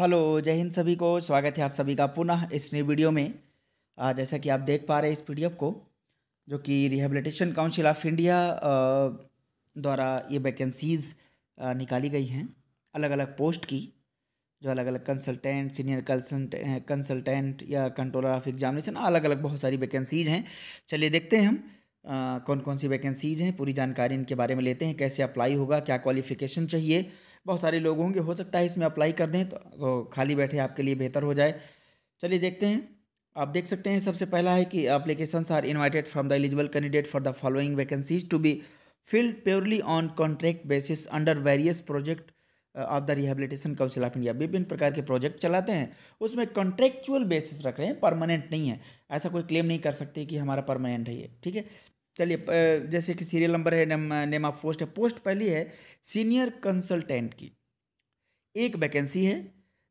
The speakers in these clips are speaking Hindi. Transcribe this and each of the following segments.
हेलो जय हिंद सभी को स्वागत है आप सभी का पुनः इस नई वीडियो में जैसा कि आप देख पा रहे हैं इस पीडीएफ को जो कि रिहेबिलिटेशन काउंसिल ऑफ इंडिया द्वारा ये वैकेंसीज़ निकाली गई हैं अलग अलग पोस्ट की जो अलग अलग कंसल्टेंट सीनियर कंसल्टेंट या कंट्रोलर ऑफ एग्जामिनेशन अलग अलग बहुत सारी वैकेंसीज़ हैं चलिए देखते हैं हम आ, कौन कौन सी वैकेंसीज़ हैं पूरी जानकारी इनके बारे में लेते हैं कैसे अप्लाई होगा क्या क्वालिफिकेशन चाहिए बहुत सारे लोग होंगे हो सकता है इसमें अप्लाई कर दें तो, तो खाली बैठे आपके लिए बेहतर हो जाए चलिए देखते हैं आप देख सकते हैं सबसे पहला है कि applications are invited from the eligible candidate for the following vacancies to be filled purely on contract basis under various project of the rehabilitation council of India विभिन्न प्रकार के प्रोजेक्ट चलाते हैं उसमें कॉन्ट्रेक्चुअल बेसिस रख रहे हैं परमानेंट नहीं है ऐसा कोई क्लेम नहीं कर सकते कि हमारा परमानेंट है ये ठीक है चलिए जैसे कि सीरियल नंबर है नेम नेम ऑफ पोस्ट है पोस्ट पहली है सीनियर कंसल्टेंट की एक वैकेंसी है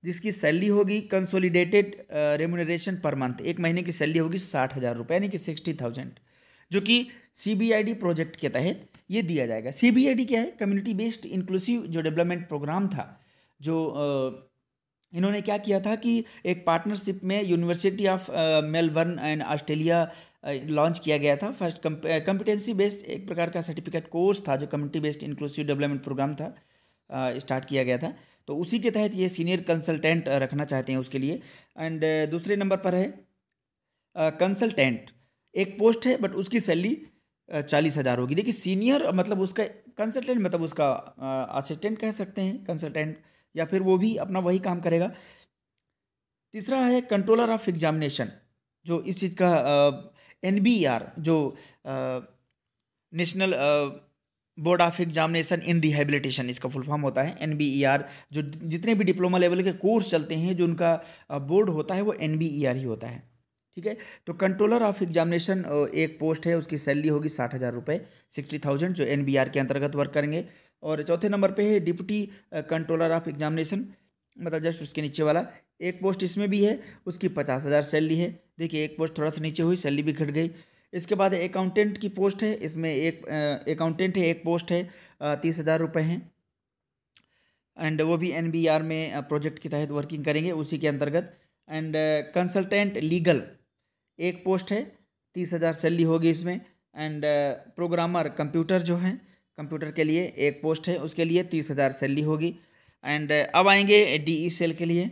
जिसकी सैलरी होगी कंसोलिडेटेड रेमुनरेशन पर मंथ एक महीने की सैलरी होगी साठ हज़ार रुपये यानी कि सिक्सटी थाउजेंड जो कि सी प्रोजेक्ट के तहत ये दिया जाएगा सी क्या है कम्युनिटी बेस्ड इंक्लूसिव जो डेवलपमेंट प्रोग्राम था जो इन्होंने क्या किया था कि एक पार्टनरशिप में university of Melbourne and Australia launch किया गया था फर्स्ट कंपिटेंसी बेस्ड एक प्रकार का सर्टिफिकेट कोर्स था जो community based inclusive development program था स्टार्ट uh, किया गया था तो उसी के तहत ये सीनियर कंसल्टेंट uh, रखना चाहते हैं उसके लिए एंड uh, दूसरे नंबर पर है कंसल्टेंट uh, एक पोस्ट है बट उसकी सैलरी uh, चालीस हज़ार होगी देखिए सीनियर मतलब उसका कंसल्टेंट मतलब उसका असिस्टेंट uh, कह सकते हैं कंसल्टेंट या फिर वो भी अपना वही काम करेगा तीसरा है कंट्रोलर ऑफ एग्जामिनेशन जो इस चीज़ का एन e जो national board of examination in rehabilitation इसका फुल फॉर्म होता है एन बी ई आर जो जितने भी डिप्लोमा लेवल के कोर्स चलते हैं जो उनका बोर्ड होता है वो एन बी ई आर ही होता है ठीक है तो कंट्रोलर ऑफ एग्जामिनेशन एक पोस्ट है उसकी सैलरी होगी साठ हज़ार रुपये सिक्सटी थाउजेंड जो एन बी आर के अंतर्गत वर्क करेंगे और चौथे नंबर पे है डिप्टी कंट्रोलर ऑफ एग्जामिनेशन मतलब जस्ट उसके नीचे वाला एक पोस्ट इसमें भी है उसकी पचास हज़ार सैलरी है देखिए एक पोस्ट थोड़ा सा नीचे हुई सैलरी भी घट गई इसके बाद अकाउंटेंट की पोस्ट है इसमें एक अकाउंटेंट है एक पोस्ट है तीस हज़ार रुपये हैं एंड वो भी एन में प्रोजेक्ट के तहत वर्किंग करेंगे उसी के अंतर्गत एंड कंसल्टेंट लीगल एक पोस्ट है तीस हज़ार सैलरी होगी इसमें एंड प्रोग्रामर कंप्यूटर जो हैं कंप्यूटर के लिए एक पोस्ट है उसके लिए तीस हज़ार सैलरी होगी एंड अब आएंगे डी ई e सेल के लिए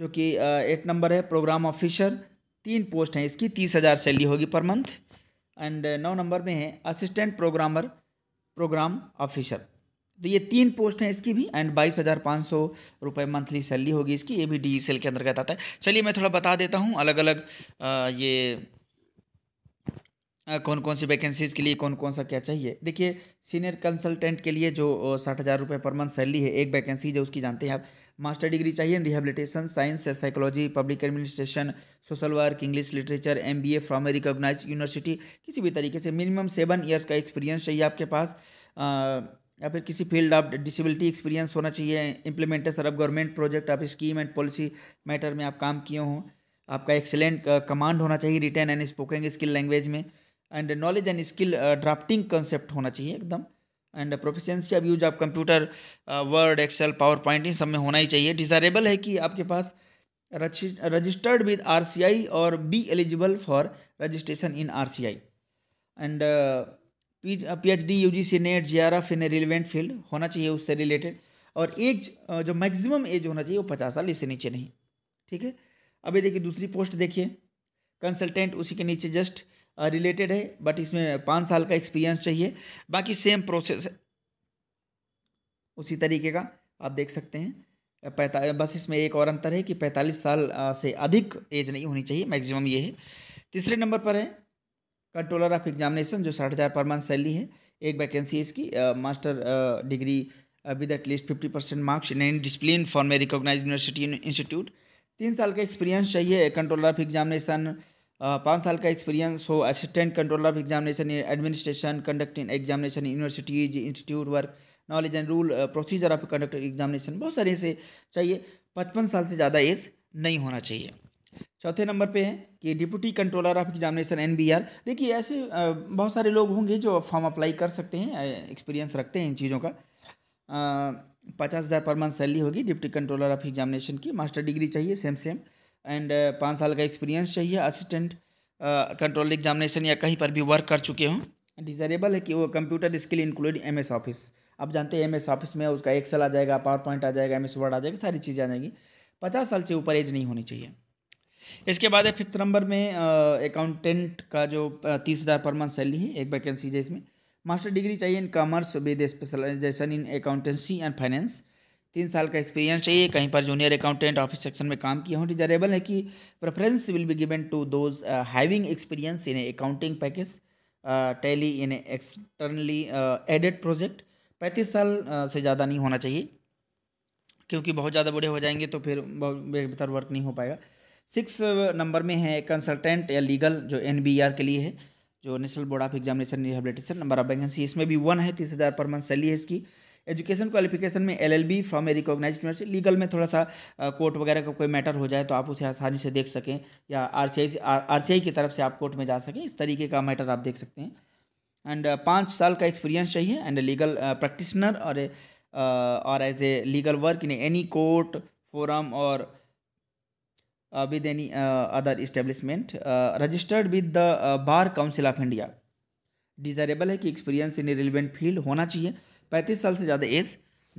जो कि एट नंबर है प्रोग्राम ऑफिसर तीन पोस्ट हैं इसकी तीस हज़ार सैलरी होगी per month and now number में है असिस्टेंट प्रोग्रामर प्रोग्राम ऑफिसर तो ये तीन पोस्ट हैं इसकी भी एंड बाईस हज़ार पाँच सौ रुपये मंथली सैलरी होगी इसकी ये भी डी e सेल के अंतर्गत आता है चलिए मैं थोड़ा बता देता हूँ अलग अलग आ, ये कौन कौन सी वैकेंसीज़ के लिए कौन कौन सा क्या चाहिए देखिए सीनियर कंसल्टेंट के लिए जो साठ हज़ार रुपये पर मंथ सैलरी है एक वैकेंसी जो उसकी जानते हैं आप मास्टर डिग्री चाहिए rehabilitation science psychology public administration social work English literature M B A from recognise university किसी भी तरीके से मिनिमम सेवन ईयर्स का एक्सपीरियंस चाहिए आपके पास या फिर किसी फील्ड ऑफ डिसेबिलिटी एक्सपीरियंस होना चाहिए implementation of government project of scheme and policy matter में आप काम किए हों आपका एक्सेलेंट कमांड होना चाहिए written and spoken skill language में and knowledge and skill drafting concept होना चाहिए एकदम एंड प्रोफिशेंसी अब यूज आप कंप्यूटर वर्ड एक्सेल पावर पॉइंट इन सब में होना ही चाहिए डिज़ायरेबल है कि आपके पास registered with R C I और be eligible for registration in R C I and P H D U G C net J R F in a relevant field होना चाहिए उससे रिलेटेड और एज uh, जो मैक्सिमम एज होना चाहिए वो पचास साल इससे नीचे नहीं ठीक है अभी देखिए दूसरी पोस्ट देखिए कंसल्टेंट उसी के नीचे जस्ट रिलेटेड है बट इसमें पाँच साल का एक्सपीरियंस चाहिए बाकी सेम प्रोसेस है उसी तरीके का आप देख सकते हैं पैता बस इसमें एक और अंतर है कि पैंतालीस साल से अधिक एज नहीं होनी चाहिए मैक्सिमम ये है तीसरे नंबर पर है कंट्रोलर ऑफ एग्जामिनेशन जो साठ हज़ार पर मंथ सैलरी है एक वैकेंसी है इसकी master degree with at least fifty percent marks in an discipline for a recognise university institute तीन साल का एक्सपीरियंस चाहिए कंट्रोलर ऑफ एग्जामिनेशन पाँच साल का एक्सपीरियंस हो assistant controller of examination administration conducting examination universities institute work knowledge and rule procedure of conduct examination बहुत सारे ऐसे चाहिए पचपन साल से ज़्यादा एज नहीं होना चाहिए चौथे नंबर पे है कि deputy controller of examination N देखिए ऐसे बहुत सारे लोग होंगे जो फॉर्म अप्लाई कर सकते हैं एक्सपीरियंस रखते हैं इन चीज़ों का पचास हज़ार पर मंथ सैलरी होगी डिप्टी कंट्रोलर ऑफ एग्जामिनेशन की मास्टर डिग्री चाहिए सेम सेम एंड पाँच साल का एक्सपीरियंस चाहिए असिस्टेंट कंट्रोल एग्जामिनेशन या कहीं पर भी वर्क कर चुके हों डिज़ायरेबल है कि वो computer skill include M S office आप जानते हैं एम एस ऑफिस में उसका एक्सेल आ जाएगा पावर पॉइंट आ जाएगा एम एस वर्ड आ जाएगा सारी चीज़ें आ जाएंगी पचास साल से ऊपर एज नहीं होनी चाहिए इसके बाद है फिफ्थ नंबर में अकाउंटेंट का जो तीस हज़ार पर मंथ सैलरी है एक वैकेंसी है इसमें मास्टर डिग्री चाहिए in commerce with specialisation in accountancy and finance तीन साल का एक्सपीरियंस चाहिए कहीं पर जूनियर अकाउंटेंट ऑफिस सेक्शन में काम किया हो डिजायरेबल है कि preference will be given to those having experience in accounting package Tally in externally aided project पैंतीस साल uh, से ज़्यादा नहीं होना चाहिए क्योंकि बहुत ज़्यादा बड़े हो जाएंगे तो फिर बेहतर वर्क नहीं हो पाएगा सिक्स नंबर uh, में है कंसल्टेंट या लीगल जो एन e के लिए है जो national board of examination rehabilitation number of vacancy इसमें भी वन है तीस हज़ार पर मंथ सैली है इसकी एजुकेशन क्वालिफिकेशन में L L B from a recognise university legal में थोड़ा सा कोर्ट वगैरह का कोई मैटर हो जाए तो आप उसे आसानी से देख सकें या are C I R C आई की तरफ से आप कोर्ट में जा सकें इस तरीके का मैटर आप देख सकते हैं एंड पाँच साल का एक्सपीरियंस चाहिए एंड लीगल प्रैक्टिशनर और और as a legal work in any court forum और with any other establishment registered with the bar council of India desirable है कि एक्सपीरियंस इन रिलेवेंट फील्ड होना चाहिए पैंतीस साल से ज़्यादा एज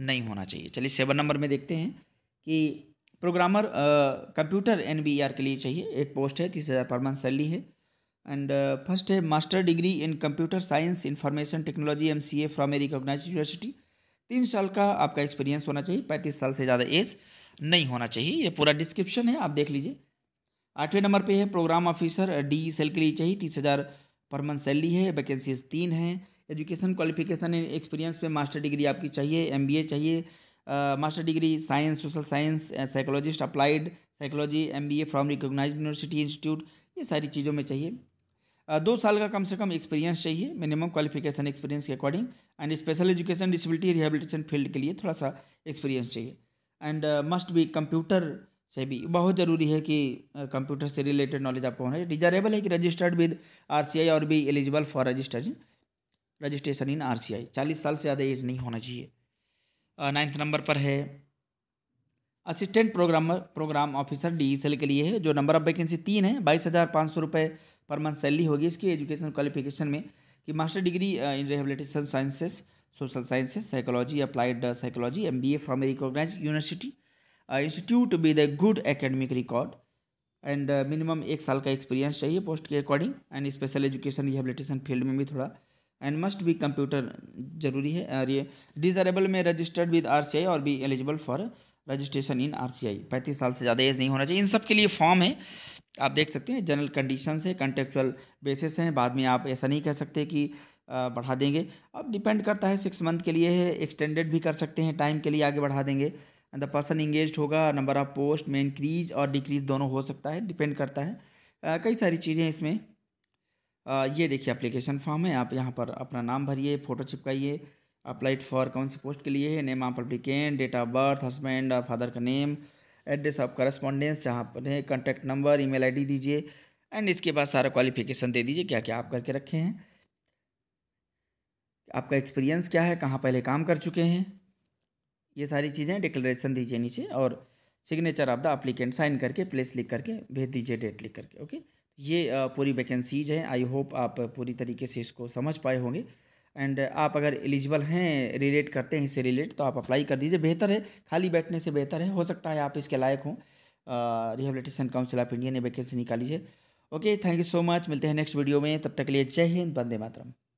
नहीं होना चाहिए चलिए सेवन नंबर में देखते हैं कि प्रोग्रामर कंप्यूटर एन के लिए चाहिए एक पोस्ट है तीस हज़ार पर मंथ सैलरी है एंड फर्स्ट है master degree in computer science information technology M C A from a university तीन साल का आपका एक्सपीरियंस होना चाहिए पैंतीस साल से ज़्यादा एज नहीं होना चाहिए ये पूरा डिस्क्रिप्शन है आप देख लीजिए आठवें नंबर पे है प्रोग्राम ऑफिसर डी सेल के लिए चाहिए तीस हज़ार पर मंथ सैलरी है वैकेंसीज तीन हैं एजुकेशन क्वालिफिकेशन एंड एक्सपीरियंस पे मास्टर डिग्री आपकी चाहिए एम चाहिए master degree science social science psychologist applied psychology M B A from recognise university institute ये सारी चीज़ों में चाहिए uh, दो साल का कम से कम एक्सपीरियंस चाहिए मिनिमम क्वालिफिकेशन एक्सपीरियंस के according and special education disability rehabilitation field के लिए थोड़ा सा एक्सपीरियंस चाहिए एंड मस्ट बी कंप्यूटर से भी बहुत ज़रूरी है कि कंप्यूटर uh, से रिलेटेड नॉलेज आपको होना चाहिए डिजायरेबल है कि रजिस्टर्ड विद आर और भी eligible for registering registration in R C I चालीस साल से ज़्यादा एज नहीं होना चाहिए नाइन्थ नंबर पर है assistant programmer program officer D cell के लिए है जो नंबर ऑफ वैकेंसी तीन है बाईस हज़ार पाँच सौ रुपये पर मंथ सैलरी होगी इसकी एजुकेशन क्वालिफिकेशन में कि master degree in rehabilitation sciences social sciences psychology applied psychology M B A from recognise university institute with a good academic record and minimum एक साल का एक्सपीरियंस चाहिए पोस्ट के according and special education rehabilitation field में भी थोड़ा एंड मस्ट बी कंप्यूटर जरूरी है और ये डिजरेबल में रजिस्टर्ड विद आर और be eligible for registration in R C पैंतीस साल से ज़्यादा एज नहीं होना चाहिए इन सब के लिए फॉर्म है आप देख सकते हैं जनरल कंडीशन है कंटेक्चुअल बेसिस हैं बाद में आप ऐसा नहीं कह सकते कि बढ़ा देंगे अब डिपेंड करता है सिक्स मंथ के लिए है एक्सटेंडेड भी कर सकते हैं टाइम के लिए आगे बढ़ा देंगे द पर्सन इंगेज होगा नंबर ऑफ पोस्ट में इंक्रीज और डिक्रीज दोनों हो सकता है डिपेंड करता है कई सारी चीज़ें इसमें ये देखिए अप्लीकेशन फॉर्म है आप यहाँ पर अपना नाम भरिए फ़ोटो चिपकाइए अप्लाइड फॉर कौन सी पोस्ट के लिए है name of applicant date of birth husband father का नेम एड्रेस ऑफ करस्पॉन्डेंस जहाँ पर है कॉन्टैक्ट नंबर ई मेल दीजिए एंड इसके बाद सारा क्वालिफिकेशन दे दीजिए क्या क्या आप करके रखे हैं आपका एक्सपीरियंस क्या है कहाँ पहले काम कर चुके हैं ये सारी चीज़ें डिक्लेरेशन दीजिए नीचे और signature of the applicant sign करके प्लेस लिख करके भेज दीजिए डेट लिख करके ओके ये पूरी वैकेंसीज़ हैं आई होप आप पूरी तरीके से इसको समझ पाए होंगे एंड आप अगर एलिजिबल हैं रिलेट करते हैं इससे रिलेट तो आप अप्लाई कर दीजिए बेहतर है खाली बैठने से बेहतर है हो सकता है आप इसके लायक हों रिहेबिलिटेशन काउंसिल ऑफ इंडिया ने वैकेंसी निकाली है okay thank you so much मिलते हैं नेक्स्ट वीडियो में तब तक के लिए जय हिंद बंदे मातरम